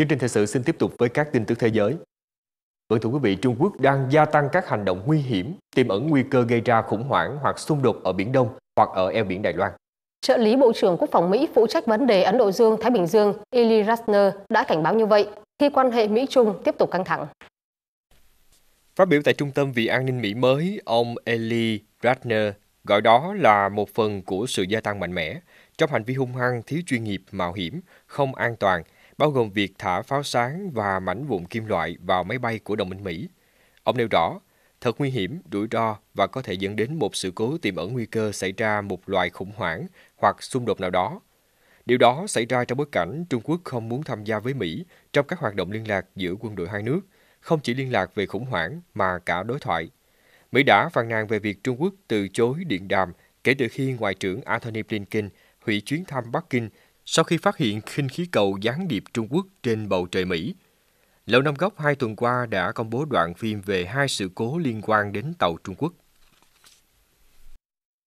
Chương trình thời sự xin tiếp tục với các tin tức thế giới. Vâng thưa quý vị, Trung Quốc đang gia tăng các hành động nguy hiểm, tiềm ẩn nguy cơ gây ra khủng hoảng hoặc xung đột ở Biển Đông hoặc ở eo biển Đài Loan. Trợ lý Bộ trưởng Quốc phòng Mỹ phụ trách vấn đề Ấn Độ Dương-Thái Bình Dương Eli Ratner đã cảnh báo như vậy khi quan hệ Mỹ-Trung tiếp tục căng thẳng. Phát biểu tại Trung tâm vì an ninh Mỹ mới, ông Eli Ratner gọi đó là một phần của sự gia tăng mạnh mẽ trong hành vi hung hăng, thiếu chuyên nghiệp, mạo hiểm, không an toàn – bao gồm việc thả pháo sáng và mảnh vụn kim loại vào máy bay của đồng minh Mỹ. Ông nêu rõ, thật nguy hiểm, rủi ro và có thể dẫn đến một sự cố tiềm ẩn nguy cơ xảy ra một loài khủng hoảng hoặc xung đột nào đó. Điều đó xảy ra trong bối cảnh Trung Quốc không muốn tham gia với Mỹ trong các hoạt động liên lạc giữa quân đội hai nước, không chỉ liên lạc về khủng hoảng mà cả đối thoại. Mỹ đã phàn nàn về việc Trung Quốc từ chối điện đàm kể từ khi Ngoại trưởng Anthony Blinken hủy chuyến thăm Bắc Kinh sau khi phát hiện khinh khí cầu gián điệp Trung Quốc trên bầu trời Mỹ. Lầu Năm Góc hai tuần qua đã công bố đoạn phim về hai sự cố liên quan đến tàu Trung Quốc.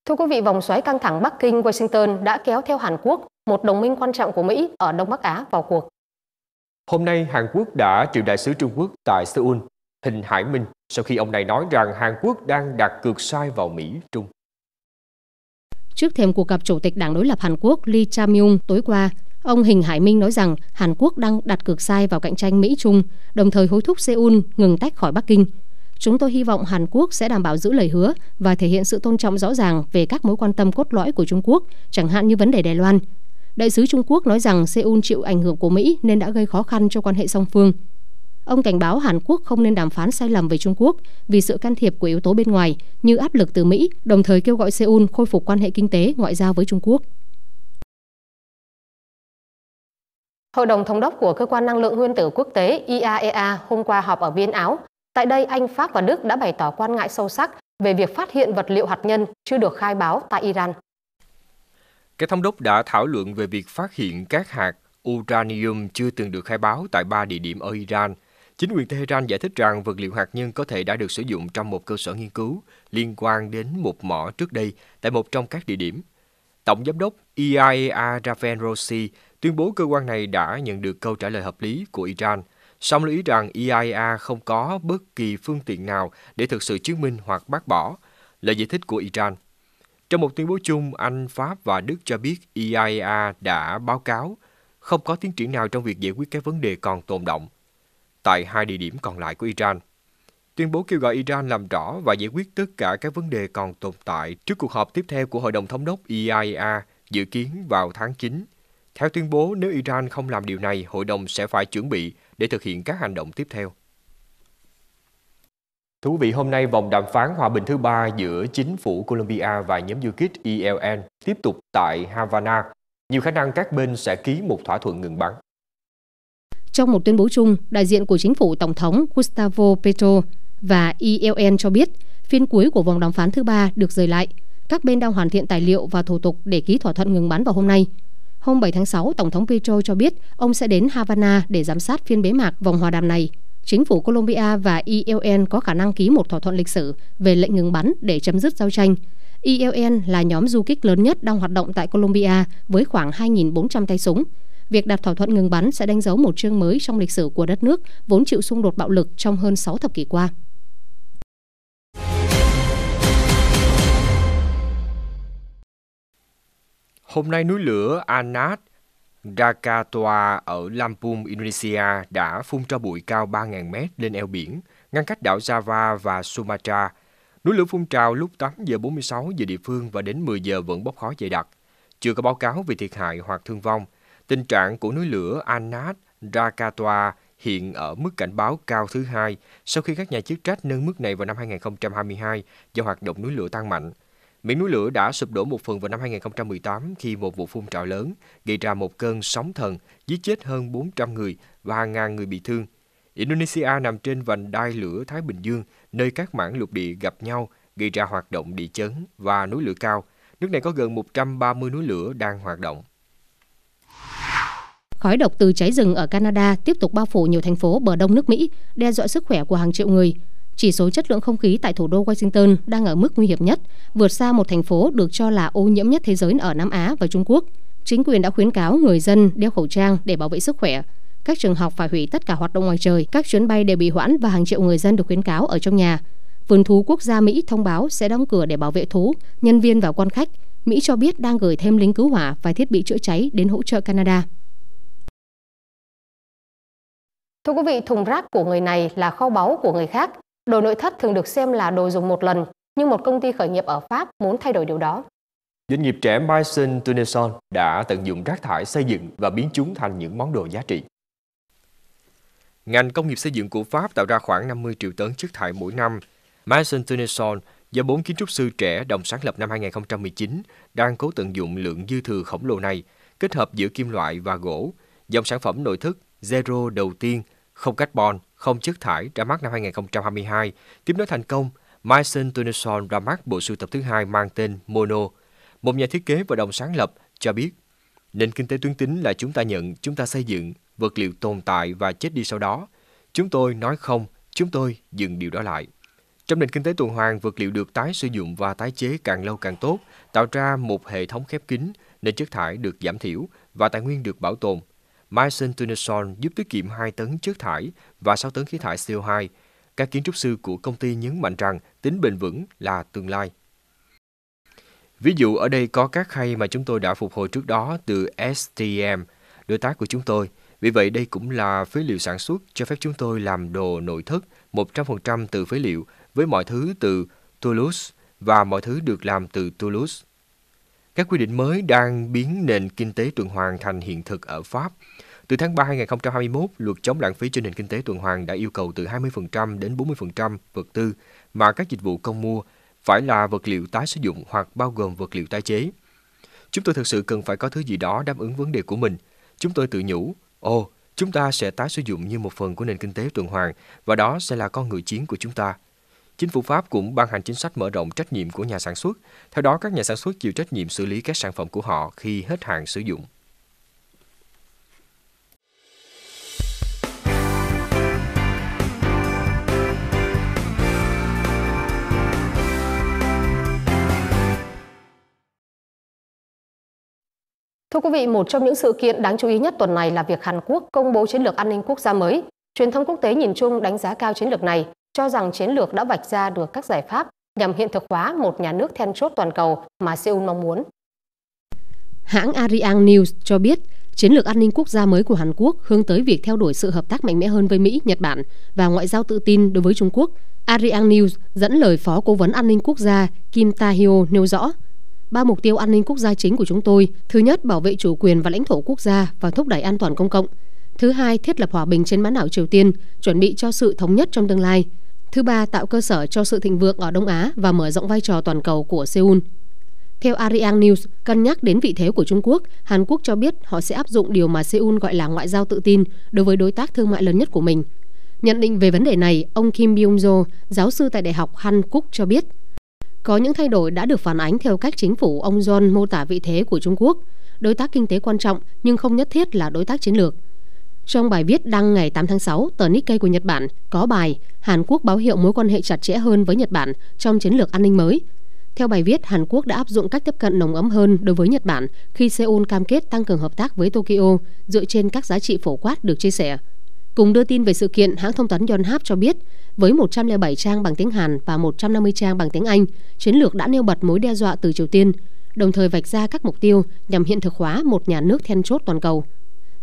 Thưa quý vị, vòng xoáy căng thẳng Bắc Kinh, Washington đã kéo theo Hàn Quốc, một đồng minh quan trọng của Mỹ ở Đông Bắc Á vào cuộc. Hôm nay, Hàn Quốc đã triệu đại sứ Trung Quốc tại Seoul, Hình Hải Minh, sau khi ông này nói rằng Hàn Quốc đang đặt cược sai vào Mỹ-Trung. Trước thêm cuộc gặp Chủ tịch Đảng đối lập Hàn Quốc Lee Chang-myung tối qua, ông Hình Hải Minh nói rằng Hàn Quốc đang đặt cược sai vào cạnh tranh Mỹ-Trung, đồng thời hối thúc Seoul ngừng tách khỏi Bắc Kinh. Chúng tôi hy vọng Hàn Quốc sẽ đảm bảo giữ lời hứa và thể hiện sự tôn trọng rõ ràng về các mối quan tâm cốt lõi của Trung Quốc, chẳng hạn như vấn đề Đài Loan. Đại sứ Trung Quốc nói rằng Seoul chịu ảnh hưởng của Mỹ nên đã gây khó khăn cho quan hệ song phương. Ông cảnh báo Hàn Quốc không nên đàm phán sai lầm về Trung Quốc vì sự can thiệp của yếu tố bên ngoài như áp lực từ Mỹ, đồng thời kêu gọi Seoul khôi phục quan hệ kinh tế, ngoại giao với Trung Quốc. Hội đồng thống đốc của Cơ quan Năng lượng Nguyên tử Quốc tế IAEA e hôm qua họp ở Viên Áo. Tại đây, Anh, Pháp và Đức đã bày tỏ quan ngại sâu sắc về việc phát hiện vật liệu hạt nhân chưa được khai báo tại Iran. Các thống đốc đã thảo luận về việc phát hiện các hạt uranium chưa từng được khai báo tại ba địa điểm ở Iran, Chính quyền Tehran giải thích rằng vật liệu hạt nhân có thể đã được sử dụng trong một cơ sở nghiên cứu liên quan đến một mỏ trước đây tại một trong các địa điểm. Tổng giám đốc e IAEA Rafael Rossi tuyên bố cơ quan này đã nhận được câu trả lời hợp lý của Iran, song lưu ý rằng e IAEA không có bất kỳ phương tiện nào để thực sự chứng minh hoặc bác bỏ lời giải thích của Iran. Trong một tuyên bố chung, Anh, Pháp và Đức cho biết e IAEA đã báo cáo không có tiến triển nào trong việc giải quyết các vấn đề còn tồn động tại hai địa điểm còn lại của Iran. Tuyên bố kêu gọi Iran làm rõ và giải quyết tất cả các vấn đề còn tồn tại trước cuộc họp tiếp theo của Hội đồng Thống đốc e IAEA dự kiến vào tháng 9. Theo tuyên bố, nếu Iran không làm điều này, hội đồng sẽ phải chuẩn bị để thực hiện các hành động tiếp theo. Thú vị, hôm nay vòng đàm phán hòa bình thứ ba giữa chính phủ Colombia và nhóm du kích ELN tiếp tục tại Havana. Nhiều khả năng các bên sẽ ký một thỏa thuận ngừng bắn. Trong một tuyên bố chung, đại diện của chính phủ Tổng thống Gustavo Petro và ELN cho biết phiên cuối của vòng đàm phán thứ ba được rời lại. Các bên đang hoàn thiện tài liệu và thủ tục để ký thỏa thuận ngừng bắn vào hôm nay. Hôm 7 tháng 6, Tổng thống Petro cho biết ông sẽ đến Havana để giám sát phiên bế mạc vòng hòa đàm này. Chính phủ Colombia và ELN có khả năng ký một thỏa thuận lịch sử về lệnh ngừng bắn để chấm dứt giao tranh. ELN là nhóm du kích lớn nhất đang hoạt động tại Colombia với khoảng 2.400 tay súng. Việc đạt thỏa thuận ngừng bắn sẽ đánh dấu một chương mới trong lịch sử của đất nước vốn chịu xung đột bạo lực trong hơn 6 thập kỷ qua. Hôm nay núi lửa Anat Rakatoa ở Lampung, Indonesia đã phun cho bụi cao 3.000 mét lên eo biển, ngăn cách đảo Java và Sumatra. Núi lửa phun trào lúc 8 giờ 46 giờ địa phương và đến 10 giờ vẫn bốc khói dày đặc. Chưa có báo cáo về thiệt hại hoặc thương vong, Tình trạng của núi lửa Anat Rakatwa hiện ở mức cảnh báo cao thứ hai sau khi các nhà chức trách nâng mức này vào năm 2022 do hoạt động núi lửa tăng mạnh. Miệng núi lửa đã sụp đổ một phần vào năm 2018 khi một vụ phun trào lớn gây ra một cơn sóng thần, giết chết hơn 400 người và hàng ngàn người bị thương. Indonesia nằm trên vành đai lửa Thái Bình Dương, nơi các mảng lục địa gặp nhau, gây ra hoạt động địa chấn và núi lửa cao. Nước này có gần 130 núi lửa đang hoạt động. Khói độc từ cháy rừng ở Canada tiếp tục bao phủ nhiều thành phố bờ đông nước Mỹ, đe dọa sức khỏe của hàng triệu người. Chỉ số chất lượng không khí tại thủ đô Washington đang ở mức nguy hiểm nhất, vượt xa một thành phố được cho là ô nhiễm nhất thế giới ở Nam Á và Trung Quốc. Chính quyền đã khuyến cáo người dân đeo khẩu trang để bảo vệ sức khỏe. Các trường học phải hủy tất cả hoạt động ngoài trời, các chuyến bay đều bị hoãn và hàng triệu người dân được khuyến cáo ở trong nhà. Vườn thú quốc gia Mỹ thông báo sẽ đóng cửa để bảo vệ thú, nhân viên và quan khách. Mỹ cho biết đang gửi thêm lính cứu hỏa và thiết bị chữa cháy đến hỗ trợ Canada. Thưa quý vị, thùng rác của người này là kho báu của người khác. Đồ nội thất thường được xem là đồ dùng một lần, nhưng một công ty khởi nghiệp ở Pháp muốn thay đổi điều đó. Doanh nghiệp trẻ Maison Tuneson đã tận dụng rác thải xây dựng và biến chúng thành những món đồ giá trị. Ngành công nghiệp xây dựng của Pháp tạo ra khoảng 50 triệu tấn chất thải mỗi năm. Maison Tuneson do bốn kiến trúc sư trẻ đồng sáng lập năm 2019 đang cố tận dụng lượng dư thừa khổng lồ này, kết hợp giữa kim loại và gỗ. Dòng sản phẩm nội thất Zero đầu tiên không carbon, không chất thải ra mắt năm 2022. Tiếp nối thành công, Mason Tunison ra mắt bộ sưu tập thứ hai mang tên Mono. Một nhà thiết kế và đồng sáng lập cho biết, nền kinh tế tuyến tính là chúng ta nhận, chúng ta xây dựng, vật liệu tồn tại và chết đi sau đó. Chúng tôi nói không, chúng tôi dừng điều đó lại. Trong nền kinh tế tuần hoàn, vật liệu được tái sử dụng và tái chế càng lâu càng tốt, tạo ra một hệ thống khép kín nên chất thải được giảm thiểu và tài nguyên được bảo tồn, Mycen Tuneson giúp tiết kiệm 2 tấn chất thải và 6 tấn khí thải CO2. Các kiến trúc sư của công ty nhấn mạnh rằng tính bền vững là tương lai. Ví dụ ở đây có các khay mà chúng tôi đã phục hồi trước đó từ STM, đối tác của chúng tôi. Vì vậy đây cũng là phế liệu sản xuất cho phép chúng tôi làm đồ nội thất 100% từ phế liệu với mọi thứ từ Toulouse và mọi thứ được làm từ Toulouse. Các quy định mới đang biến nền kinh tế tuần hoàn thành hiện thực ở Pháp. Từ tháng 3 2021, luật chống lãng phí trên nền kinh tế tuần hoàn đã yêu cầu từ 20% đến 40% vật tư mà các dịch vụ công mua phải là vật liệu tái sử dụng hoặc bao gồm vật liệu tái chế. Chúng tôi thực sự cần phải có thứ gì đó đáp ứng vấn đề của mình. Chúng tôi tự nhủ, ồ, chúng ta sẽ tái sử dụng như một phần của nền kinh tế tuần hoàn và đó sẽ là con người chiến của chúng ta. Chính phủ Pháp cũng ban hành chính sách mở rộng trách nhiệm của nhà sản xuất. Theo đó, các nhà sản xuất chịu trách nhiệm xử lý các sản phẩm của họ khi hết hạn sử dụng. Thưa quý vị, một trong những sự kiện đáng chú ý nhất tuần này là việc Hàn Quốc công bố chiến lược an ninh quốc gia mới. Truyền thông quốc tế nhìn chung đánh giá cao chiến lược này cho rằng chiến lược đã vạch ra được các giải pháp nhằm hiện thực hóa một nhà nước then chốt toàn cầu mà Seoul mong muốn. Hãng Ariang News cho biết, chiến lược an ninh quốc gia mới của Hàn Quốc hướng tới việc theo đuổi sự hợp tác mạnh mẽ hơn với Mỹ, Nhật Bản và ngoại giao tự tin đối với Trung Quốc. Ariang News dẫn lời Phó Cố vấn An ninh Quốc gia Kim Ta-hyo nêu rõ, ba mục tiêu an ninh quốc gia chính của chúng tôi. Thứ nhất, bảo vệ chủ quyền và lãnh thổ quốc gia và thúc đẩy an toàn công cộng. Thứ hai, thiết lập hòa bình trên bán đảo Triều Tiên, chuẩn bị cho sự thống nhất trong tương lai. Thứ ba, tạo cơ sở cho sự thịnh vượng ở Đông Á và mở rộng vai trò toàn cầu của Seoul. Theo Ariang News, cân nhắc đến vị thế của Trung Quốc, Hàn Quốc cho biết họ sẽ áp dụng điều mà Seoul gọi là ngoại giao tự tin đối với đối tác thương mại lớn nhất của mình. Nhận định về vấn đề này, ông Kim Byung-jo, giáo sư tại Đại học Hàn Quốc cho biết, có những thay đổi đã được phản ánh theo cách chính phủ ông John mô tả vị thế của Trung Quốc, đối tác kinh tế quan trọng nhưng không nhất thiết là đối tác chiến lược. Trong bài viết đăng ngày 8 tháng 6, tờ Nikkei của Nhật Bản có bài Hàn Quốc báo hiệu mối quan hệ chặt chẽ hơn với Nhật Bản trong chiến lược an ninh mới. Theo bài viết, Hàn Quốc đã áp dụng cách tiếp cận nồng ấm hơn đối với Nhật Bản khi Seoul cam kết tăng cường hợp tác với Tokyo dựa trên các giá trị phổ quát được chia sẻ. Cùng đưa tin về sự kiện, hãng thông tấn Yonhap cho biết, với 107 trang bằng tiếng Hàn và 150 trang bằng tiếng Anh, chiến lược đã nêu bật mối đe dọa từ Triều Tiên, đồng thời vạch ra các mục tiêu nhằm hiện thực hóa một nhà nước then chốt toàn cầu.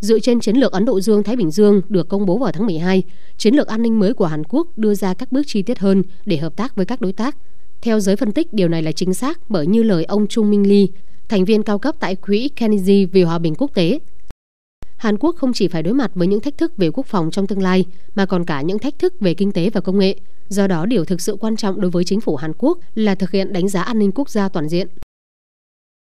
Dựa trên chiến lược Ấn Độ Dương-Thái Bình Dương được công bố vào tháng 12, chiến lược an ninh mới của Hàn Quốc đưa ra các bước chi tiết hơn để hợp tác với các đối tác. Theo giới phân tích, điều này là chính xác bởi như lời ông Trung Minh Lee, thành viên cao cấp tại Quỹ Kennedy vì Hòa bình Quốc tế. Hàn Quốc không chỉ phải đối mặt với những thách thức về quốc phòng trong tương lai, mà còn cả những thách thức về kinh tế và công nghệ. Do đó, điều thực sự quan trọng đối với chính phủ Hàn Quốc là thực hiện đánh giá an ninh quốc gia toàn diện.